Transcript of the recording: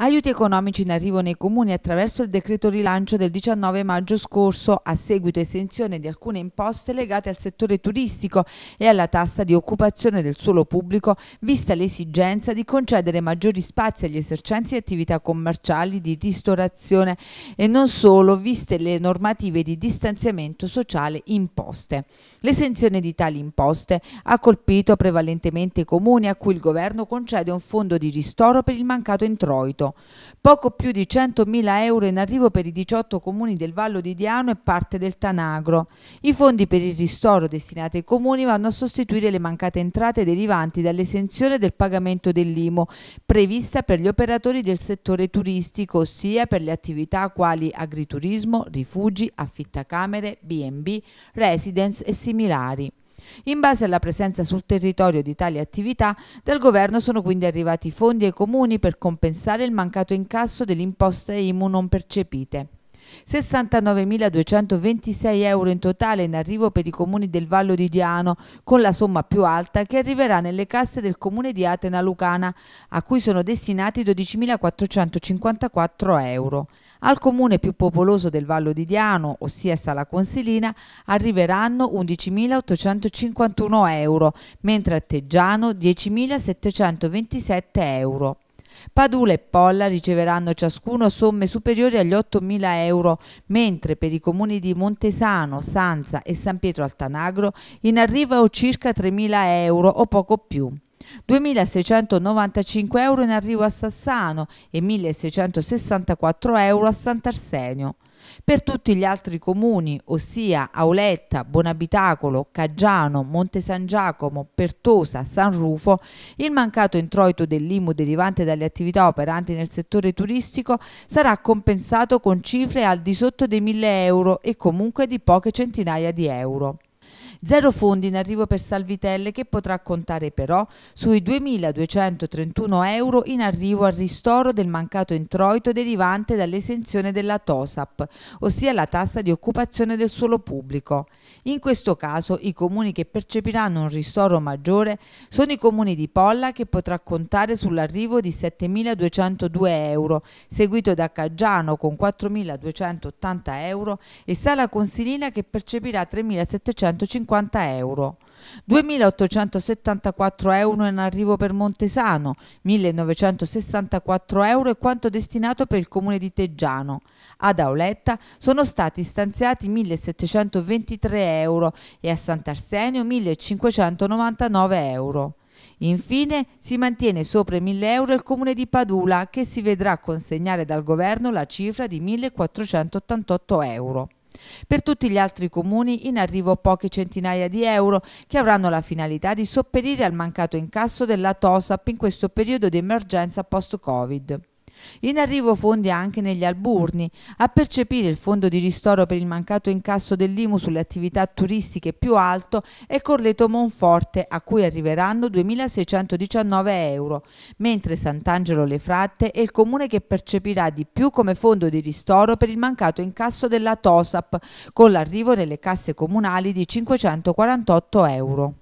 Aiuti economici in arrivo nei comuni attraverso il decreto rilancio del 19 maggio scorso a seguito esenzione di alcune imposte legate al settore turistico e alla tassa di occupazione del suolo pubblico vista l'esigenza di concedere maggiori spazi agli esercenzi e attività commerciali di ristorazione e non solo viste le normative di distanziamento sociale imposte. L'esenzione di tali imposte ha colpito prevalentemente i comuni a cui il governo concede un fondo di ristoro per il mancato introito Poco più di 100.000 euro in arrivo per i 18 comuni del Vallo di Diano e parte del Tanagro. I fondi per il ristoro destinati ai comuni vanno a sostituire le mancate entrate derivanti dall'esenzione del pagamento dell'IMO prevista per gli operatori del settore turistico, ossia per le attività quali agriturismo, rifugi, affittacamere, B&B, residence e similari. In base alla presenza sul territorio di tali attività, dal governo sono quindi arrivati fondi ai comuni per compensare il mancato incasso dell'imposta IMU non percepite. 69.226 euro in totale in arrivo per i comuni del Vallo di Diano, con la somma più alta che arriverà nelle casse del comune di Atena Lucana, a cui sono destinati 12.454 euro. Al comune più popoloso del Vallo di Diano, ossia Sala Consilina, arriveranno 11.851 euro, mentre a Teggiano 10.727 euro. Padula e Polla riceveranno ciascuno somme superiori agli 8.000 euro, mentre per i comuni di Montesano, Sanza e San Pietro Altanagro in arrivo circa 3.000 euro o poco più. 2.695 euro in arrivo a Sassano e 1.664 euro a Sant'Arsenio. Per tutti gli altri comuni, ossia Auletta, Bonabitacolo, Caggiano, Monte San Giacomo, Pertosa, San Rufo, il mancato introito dell'IMU derivante dalle attività operanti nel settore turistico sarà compensato con cifre al di sotto dei 1000 euro e comunque di poche centinaia di euro. Zero fondi in arrivo per Salvitelle che potrà contare però sui 2.231 euro in arrivo al ristoro del mancato introito derivante dall'esenzione della TOSAP, ossia la tassa di occupazione del suolo pubblico. In questo caso i comuni che percepiranno un ristoro maggiore sono i comuni di Polla che potrà contare sull'arrivo di 7.202 euro, seguito da Caggiano con 4.280 euro e Sala Consilina che percepirà 3.750 250 euro. 2.874 euro in arrivo per Montesano, 1.964 euro è quanto destinato per il comune di Teggiano. Ad Auletta sono stati stanziati 1.723 euro e a Sant'Arsenio 1.599 euro. Infine si mantiene sopra i 1.000 euro il comune di Padula che si vedrà consegnare dal governo la cifra di 1.488 euro. Per tutti gli altri comuni in arrivo poche centinaia di euro che avranno la finalità di sopperire al mancato incasso della TOSAP in questo periodo di emergenza post-Covid. In arrivo fondi anche negli alburni. A percepire il fondo di ristoro per il mancato incasso dell'IMU sulle attività turistiche più alto è Corleto Monforte, a cui arriveranno 2.619 euro, mentre Sant'Angelo Le Fratte è il comune che percepirà di più come fondo di ristoro per il mancato incasso della TOSAP, con l'arrivo nelle casse comunali di 548 euro.